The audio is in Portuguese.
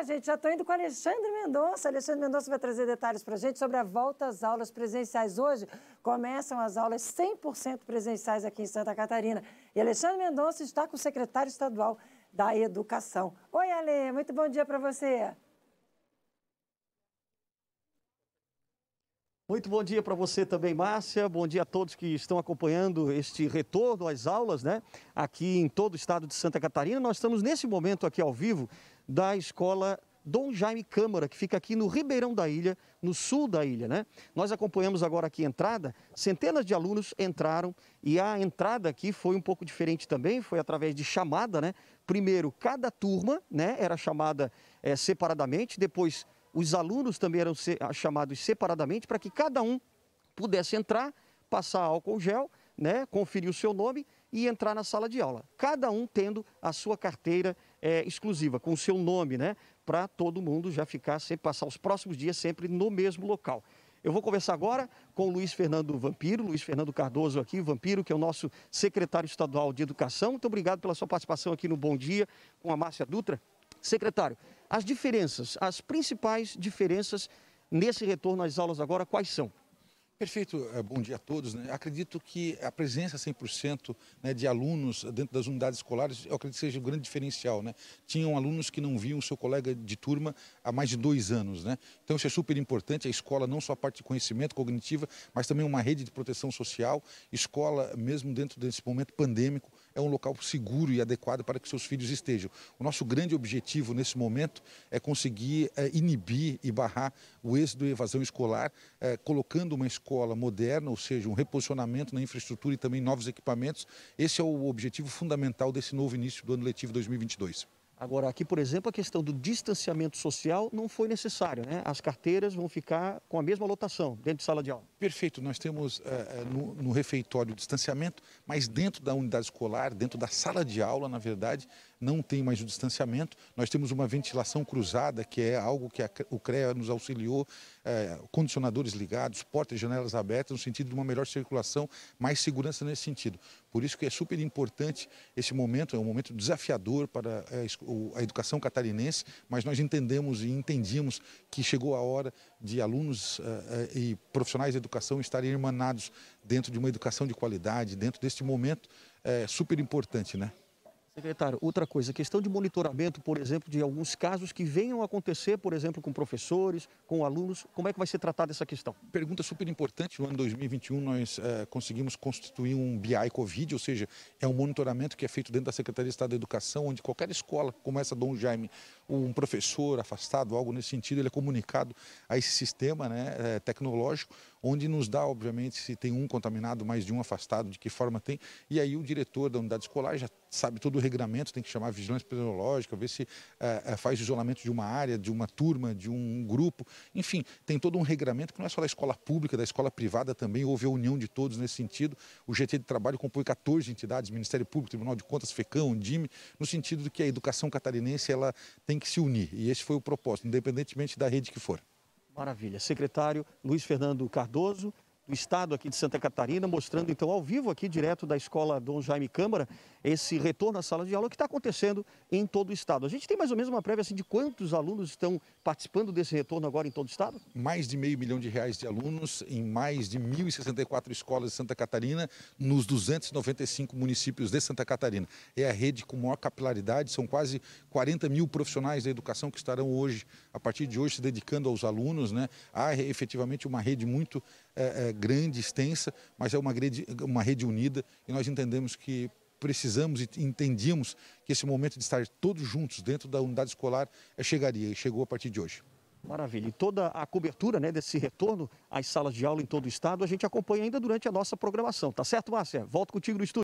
Ah, gente, já estou indo com Alexandre Mendonça. Alexandre Mendonça vai trazer detalhes para a gente sobre a volta às aulas presenciais. Hoje começam as aulas 100% presenciais aqui em Santa Catarina. E Alexandre Mendonça está com o secretário estadual da Educação. Oi, Ale, muito bom dia para você. Muito bom dia para você também, Márcia. Bom dia a todos que estão acompanhando este retorno às aulas, né? Aqui em todo o estado de Santa Catarina. Nós estamos nesse momento aqui ao vivo da escola Dom Jaime Câmara, que fica aqui no Ribeirão da Ilha, no sul da ilha, né? Nós acompanhamos agora aqui a entrada, centenas de alunos entraram e a entrada aqui foi um pouco diferente também, foi através de chamada, né? Primeiro, cada turma, né, era chamada é, separadamente, depois os alunos também eram ah, chamados separadamente para que cada um pudesse entrar, passar álcool gel, né, conferir o seu nome e entrar na sala de aula. Cada um tendo a sua carteira é, exclusiva, com o seu nome, né, para todo mundo já ficar, sempre passar os próximos dias sempre no mesmo local. Eu vou conversar agora com o Luiz Fernando Vampiro, Luiz Fernando Cardoso aqui, Vampiro, que é o nosso secretário estadual de Educação. Muito obrigado pela sua participação aqui no Bom Dia com a Márcia Dutra. Secretário, as diferenças, as principais diferenças nesse retorno às aulas agora, quais são? Perfeito, eh, bom dia a todos. Né? Acredito que a presença 100% né, de alunos dentro das unidades escolares, eu acredito que seja um grande diferencial. Né? Tinham alunos que não viam o seu colega de turma há mais de dois anos. Né? Então isso é super importante, a escola não só a parte de conhecimento cognitiva, mas também uma rede de proteção social. Escola, mesmo dentro desse momento pandêmico, é um local seguro e adequado para que seus filhos estejam. O nosso grande objetivo nesse momento é conseguir é, inibir e barrar o êxodo e evasão escolar, é, colocando uma escola escola moderna, ou seja, um reposicionamento na infraestrutura e também novos equipamentos. Esse é o objetivo fundamental desse novo início do ano letivo 2022. Agora, aqui, por exemplo, a questão do distanciamento social não foi necessário, né? As carteiras vão ficar com a mesma lotação dentro de sala de aula. Perfeito, nós temos é, no, no, refeitório o distanciamento, mas dentro da unidade escolar, dentro da sala de aula, na verdade, não tem mais o distanciamento. Nós temos uma ventilação cruzada, que é algo que a, o CREA nos auxiliou é, condicionadores ligados, portas e janelas abertas, no sentido de uma melhor circulação, mais segurança nesse sentido. Por isso que é super importante esse momento, é um momento desafiador para é, a educação catarinense, mas nós entendemos e entendíamos que chegou a hora de alunos é, é, e profissionais de educação estarem irmanados dentro de uma educação de qualidade, dentro deste momento é, super importante, né? Secretário, outra coisa, questão de monitoramento, por exemplo, de alguns casos que venham a acontecer, por exemplo, com professores, com alunos, como é que vai ser tratada essa questão? Pergunta super importante. No ano 2021, nós é, conseguimos constituir um BI Covid, ou seja, é um monitoramento que é feito dentro da Secretaria de Estado da Educação, onde qualquer escola, como essa Dom Jaime, um professor afastado, algo nesse sentido, ele é comunicado a esse sistema né, eh, tecnológico, onde nos dá, obviamente, se tem um contaminado, mais de um afastado, de que forma tem. E aí o diretor da unidade escolar já sabe todo o regramento, tem que chamar a vigilância epidemiológica, ver se eh, eh, faz isolamento de uma área, de uma turma, de um grupo. Enfim, tem todo um regramento que não é só da escola pública, da escola privada também, houve a união de todos nesse sentido. O GT de Trabalho compõe 14 entidades, Ministério Público, Tribunal de Contas, FECAM, DIME, no sentido de que a educação catarinense ela tem que se unir. E esse foi o propósito, independentemente da rede que for. Maravilha. Secretário Luiz Fernando Cardoso, estado aqui de Santa Catarina, mostrando então ao vivo aqui, direto da escola Dom Jaime Câmara, esse retorno à sala de aula que está acontecendo em todo o estado. A gente tem mais ou menos uma prévia assim, de quantos alunos estão participando desse retorno agora em todo o estado? Mais de meio milhão de reais de alunos em mais de 1.064 escolas de Santa Catarina, nos 295 municípios de Santa Catarina. É a rede com maior capilaridade, são quase 40 mil profissionais da educação que estarão hoje, a partir de hoje, se dedicando aos alunos. Né? Há efetivamente uma rede muito é, é grande, extensa, mas é uma rede, uma rede unida e nós entendemos que precisamos e entendíamos que esse momento de estar todos juntos dentro da unidade escolar é, chegaria e chegou a partir de hoje. Maravilha. E toda a cobertura né, desse retorno às salas de aula em todo o estado, a gente acompanha ainda durante a nossa programação. Tá certo, Márcia? Volto contigo no estúdio.